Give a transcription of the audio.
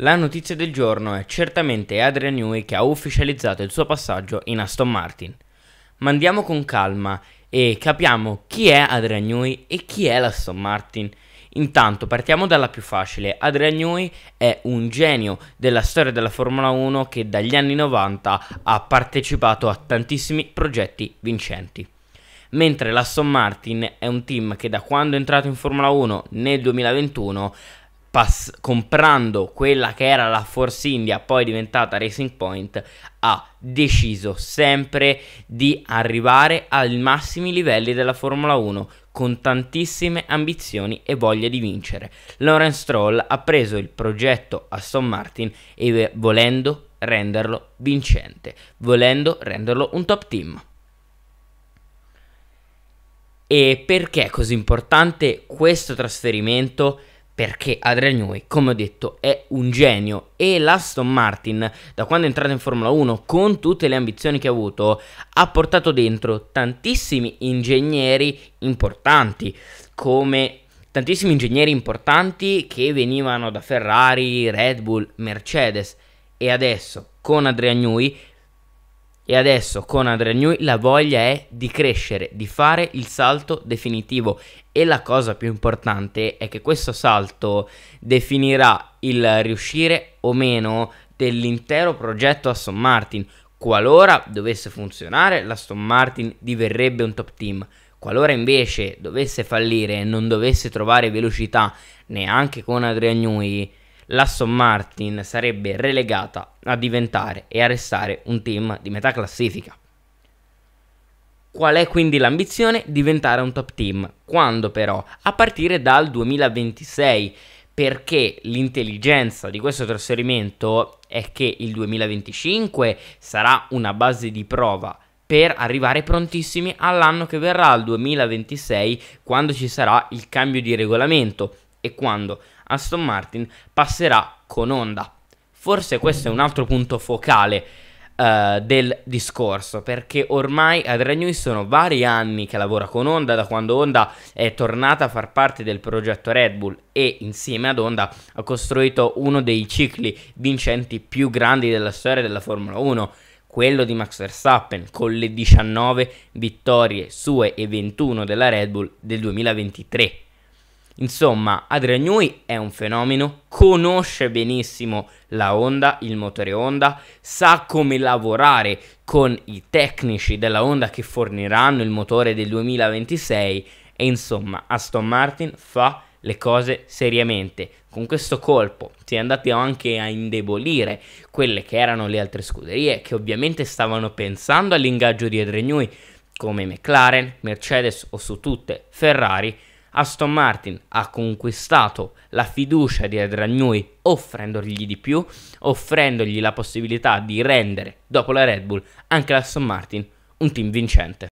La notizia del giorno è certamente Adrian Newey che ha ufficializzato il suo passaggio in Aston Martin. Ma andiamo con calma e capiamo chi è Adrian Newey e chi è l'Aston Martin. Intanto partiamo dalla più facile. Adrian Newey è un genio della storia della Formula 1 che dagli anni 90 ha partecipato a tantissimi progetti vincenti. Mentre l'Aston Martin è un team che da quando è entrato in Formula 1 nel 2021 pass- comprando quella che era la Force India, poi diventata Racing Point, ha deciso sempre di arrivare ai massimi livelli della Formula 1 con tantissime ambizioni e voglia di vincere. Lawrence Stroll ha preso il progetto Aston Martin e volendo renderlo vincente, volendo renderlo un top team. E perché è così importante questo trasferimento? perché Adrian Newey, come ho detto, è un genio e l'Aston Martin, da quando è entrato in Formula 1, con tutte le ambizioni che ha avuto, ha portato dentro tantissimi ingegneri importanti, come tantissimi ingegneri importanti che venivano da Ferrari, Red Bull, Mercedes e adesso con Adrian Newey e adesso con Adrian Nui la voglia è di crescere, di fare il salto definitivo. E la cosa più importante è che questo salto definirà il riuscire o meno dell'intero progetto Aston Martin. Qualora dovesse funzionare, l'Aston Martin diverrebbe un top team. Qualora invece dovesse fallire e non dovesse trovare velocità neanche con Adrian Nui, l'Aston Martin sarebbe relegata a diventare e a restare un team di metà classifica. Qual è quindi l'ambizione? Diventare un top team. Quando però? A partire dal 2026, perché l'intelligenza di questo trasferimento è che il 2025 sarà una base di prova per arrivare prontissimi all'anno che verrà, il 2026, quando ci sarà il cambio di regolamento e quando Aston Martin passerà con Honda. Forse questo è un altro punto focale uh, del discorso, perché ormai ad Newey sono vari anni che lavora con Honda, da quando Honda è tornata a far parte del progetto Red Bull e insieme ad Honda ha costruito uno dei cicli vincenti più grandi della storia della Formula 1 quello di Max Verstappen con le 19 vittorie sue e 21 della Red Bull del 2023. Insomma, Adrian Newey è un fenomeno, conosce benissimo la Honda, il motore Honda, sa come lavorare con i tecnici della Honda che forniranno il motore del 2026 e insomma, Aston Martin fa le cose seriamente. Con questo colpo si è andati anche a indebolire quelle che erano le altre scuderie che ovviamente stavano pensando all'ingaggio di Adrian Newey come McLaren, Mercedes o su tutte Ferrari Aston Martin ha conquistato la fiducia di Ed Ragnui offrendogli di più, offrendogli la possibilità di rendere, dopo la Red Bull, anche l'Aston Martin un team vincente.